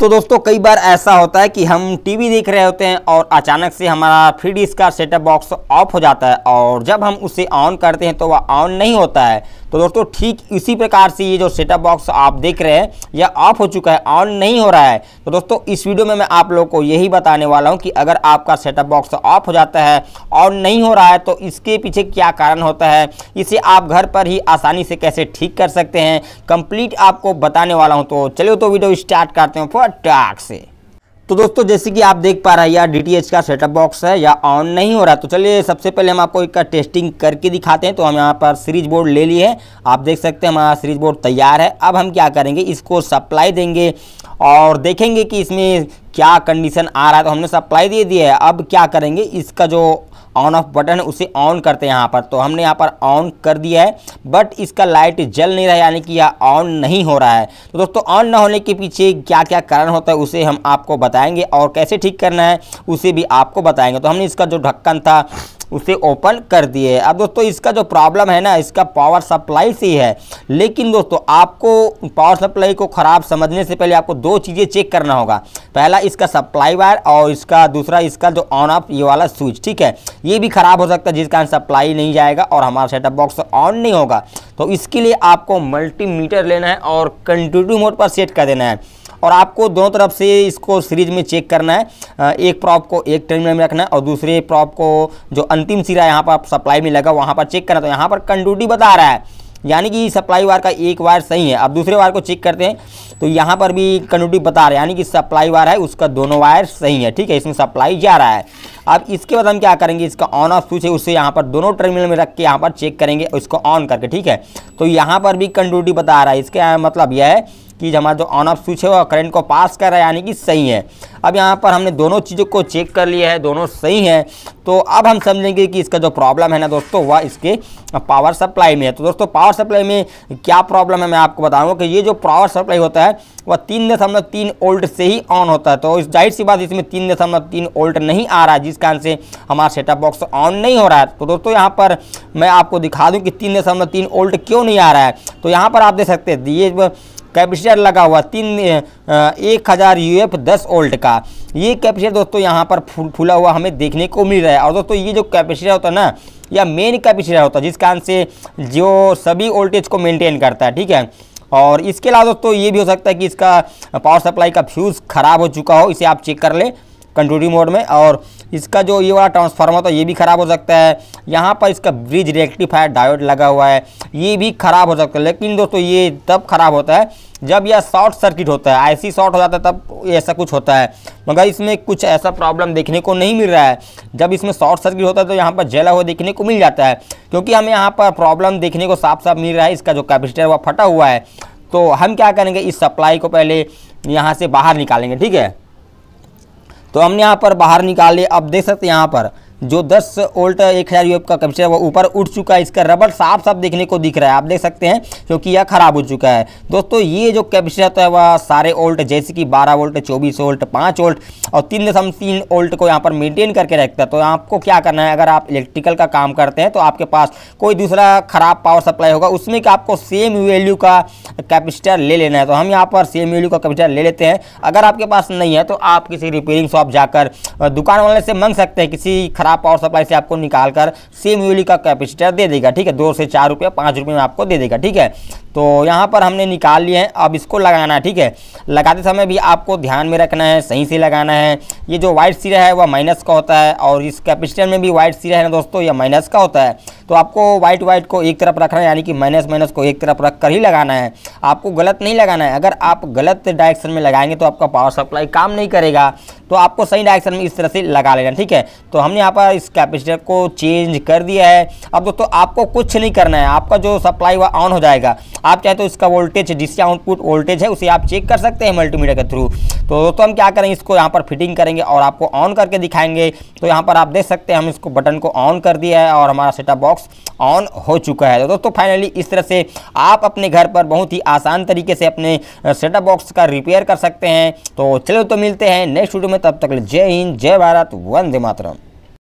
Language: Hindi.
तो दोस्तों कई बार ऐसा होता है कि हम टीवी देख रहे होते हैं और अचानक से हमारा फ्री का सेटअप बॉक्स ऑफ हो जाता है और जब हम उसे ऑन करते हैं तो वह ऑन नहीं होता है तो दोस्तों ठीक इसी प्रकार से ये जो सेटअप बॉक्स आप देख रहे हैं यह ऑफ हो चुका है ऑन नहीं हो रहा है तो दोस्तों इस वीडियो में मैं आप लोगों को यही बताने वाला हूँ कि अगर आपका सेटअप बॉक्स ऑफ हो जाता है और नहीं हो रहा है तो इसके पीछे क्या कारण होता है इसे आप घर पर ही आसानी से कैसे ठीक कर सकते हैं कंप्लीट आपको बताने वाला हूँ तो चलिए तो वीडियो स्टार्ट करते हैं फटाक से तो दोस्तों जैसे कि आप देख पा रहे हैं या डी का सेटअप बॉक्स है या ऑन नहीं हो रहा तो चलिए सबसे पहले हम आपको इसका टेस्टिंग करके दिखाते हैं तो हम यहाँ पर सीरीज बोर्ड ले लिए हैं आप देख सकते हैं हमारा सीरीज बोर्ड तैयार है अब हम क्या करेंगे इसको सप्लाई देंगे और देखेंगे कि इसमें क्या कंडीशन आ रहा है तो हमने सप्लाई दे दिया है अब क्या करेंगे इसका जो ऑन ऑफ बटन है उसे ऑन करते हैं यहाँ पर तो हमने यहाँ पर ऑन कर दिया है बट इसका लाइट जल नहीं रहा यानी कि यह ऑन नहीं हो रहा है तो दोस्तों ऑन न होने के पीछे क्या क्या कारण होता है उसे हम आपको बताएंगे और कैसे ठीक करना है उसे भी आपको बताएंगे तो हमने इसका जो ढक्कन था उसे ओपन कर दिए है अब दोस्तों इसका जो प्रॉब्लम है ना इसका पावर सप्लाई से है लेकिन दोस्तों आपको पावर सप्लाई को ख़राब समझने से पहले आपको दो चीज़ें चेक करना होगा पहला इसका सप्लाई वायर और इसका दूसरा इसका जो ऑन ऑफ ये वाला स्विच ठीक है ये भी ख़राब हो सकता है जिस कारण सप्लाई नहीं जाएगा और हमारा सेटअप बॉक्स ऑन नहीं होगा तो इसके लिए आपको मल्टीमीटर लेना है और कंटिन्यू मोड पर सेट कर देना है और आपको दोनों तरफ से इसको सीरीज में चेक करना है एक प्रॉप को एक टर्मिनल में रखना है और दूसरे प्रॉप को जो अंतिम सिरा यहाँ पर सप्लाई में लगा वहाँ पर चेक करना तो यहाँ पर कंडूटी बता रहा है यानी कि सप्लाई वायर का एक वायर सही है अब दूसरे वायर को चेक करते हैं तो यहाँ पर भी कंडूटी बता रहा है यानी कि सप्लाई वायर है उसका दोनों वायर सही है ठीक है इसमें सप्लाई जा रहा है अब इसके बाद हम क्या करेंगे इसका ऑन ऑफ स्विच है उससे यहाँ पर दोनों टर्मिनल में रख के यहाँ पर चेक करेंगे और इसको ऑन करके ठीक है तो यहाँ पर भी कंडूटी बता रहा है इसका मतलब यह है कि हमारा जो ऑन ऑफ स्विच है वह करंट को पास कर रहा है यानी कि सही है अब यहाँ पर हमने दोनों चीज़ों को चेक कर लिया है दोनों सही हैं तो अब हम समझेंगे कि इसका जो प्रॉब्लम है ना दोस्तों वह इसके पावर सप्लाई में है तो दोस्तों पावर सप्लाई में क्या प्रॉब्लम है मैं आपको बताऊँगा कि ये जो पावर सप्लाई होता है वह तीन दशमलव तीन ओल्ट से ही ऑन होता है तो इस जाहिर सी बात इसमें तीन दशमलव तीन ओल्ट नहीं आ रहा है जिस कारण से हमारा सेटअप बॉक्स ऑन नहीं हो रहा है तो दोस्तों यहाँ पर मैं आपको दिखा दूँ कि तीन दशमलव तीन ओल्ट क्यों नहीं आ रहा है तो यहाँ पर आप देख सकते हैं ये कैपेसिटर लगा हुआ तीन एक हज़ार यू एफ दस ओल्ट का ये कैपेसिटर दोस्तों यहाँ पर फूल फूला हुआ हमें देखने को मिल रहा है और दोस्तों ये जो कैपेसिटर होता है ना या मेन कैपेसिटर होता है जिस कारण से जो सभी वोल्टेज को मेंटेन करता है ठीक है और इसके अलावा दोस्तों ये भी हो सकता है कि इसका पावर सप्लाई का फ्यूज़ ख़राब हो चुका हो इसे आप चेक कर लें कंट्रोल मोड में और इसका जो ये वाला ट्रांसफार्मर था ये भी ख़राब हो सकता है यहाँ पर इसका ब्रिज रेक्टिफायर डायोड लगा हुआ है ये भी ख़राब हो सकता है लेकिन दोस्तों ये तब ख़राब होता है जब यह शॉर्ट सर्किट होता है आईसी शॉर्ट हो जाता है तब ऐसा कुछ होता है मगर इसमें कुछ ऐसा प्रॉब्लम देखने को नहीं मिल रहा है जब इसमें शॉर्ट सर्किट होता है तो यहाँ पर जला हुआ देखने को मिल जाता है क्योंकि हमें यहाँ पर प्रॉब्लम देखने को साफ साफ मिल रहा है इसका जो कैपेसिटर वह फटा हुआ है तो हम क्या करेंगे इस सप्लाई को पहले यहाँ से बाहर निकालेंगे ठीक है तो हमने यहाँ पर बाहर निकाले अब देख सकते यहाँ पर जो 10 वोल्ट एक हज़ार यूएफ का कैपेसिटर वो ऊपर उठ चुका है इसका रबड़ साफ साफ देखने को दिख रहा है आप देख सकते हैं क्योंकि यह खराब हो चुका है दोस्तों ये जो कैपेसिटर होता है वह तो सारे वोल्ट जैसे कि 12 वोल्ट 24 वोल्ट 5 वोल्ट और तीन दशम तीन वोल्ट को यहाँ पर मेनटेन करके रखता है तो आपको क्या करना है अगर आप इलेक्ट्रिकल का काम करते हैं तो आपके पास कोई दूसरा खराब पावर सप्लाई होगा उसमें का आपको सेम वैल्यू का कैपेसिटर ले लेना है तो हम यहाँ पर सेम वैल्यू का कैपेसिटर ले लेते हैं अगर आपके पास नहीं है तो आप किसी रिपेयरिंग शॉप जाकर दुकान वाले से मंग सकते हैं किसी खराब सारा पावर सप्लाई से आपको निकाल कर सेम यूली का कैपेसिटर दे देगा ठीक है दो से चार रुपये पाँच रुपये में आपको दे देगा ठीक है तो यहाँ पर हमने निकाल लिए हैं अब इसको लगाना है ठीक है लगाते समय भी आपको ध्यान में रखना है सही से लगाना है ये जो वाइट सिरा है वह माइनस का होता है और इस कैपेसिटर में भी वाइट सिरा है ना दोस्तों यह माइनस का होता है तो आपको व्हाइट व्हाइट को एक तरफ रखना है यानी कि माइनस माइनस को एक तरफ रख कर ही लगाना है आपको गलत नहीं लगाना है अगर आप गलत डायरेक्शन में लगाएंगे तो आपका पावर सप्लाई काम नहीं करेगा तो आपको सही डायरेक्शन में इस तरह से लगा लेना ठीक है तो हमने यहाँ पर इस कैपेसिटर को चेंज कर दिया है अब दोस्तों आपको कुछ नहीं करना है आपका जो सप्लाई वह ऑन हो जाएगा आप चाहे तो इसका वोल्टेज जिससे आउटपुट वोल्टेज है उसे आप चेक कर सकते हैं मल्टीमीटर के थ्रू तो दोस्तों हम क्या करेंगे इसको यहाँ पर फिटिंग करेंगे और आपको ऑन करके दिखाएंगे तो यहाँ पर आप देख सकते हैं हम इसको बटन को ऑन कर दिया है और हमारा सेटअप बॉक्स बॉक्स ऑन हो चुका है तो दोस्तों फाइनली इस तरह से आप अपने घर पर बहुत ही आसान तरीके से अपने सेटअप बॉक्स का रिपेयर कर सकते हैं तो चलो तो मिलते हैं नेक्स्ट वीडियो में तब तक जय हिंद जय भारत वंदे मातरम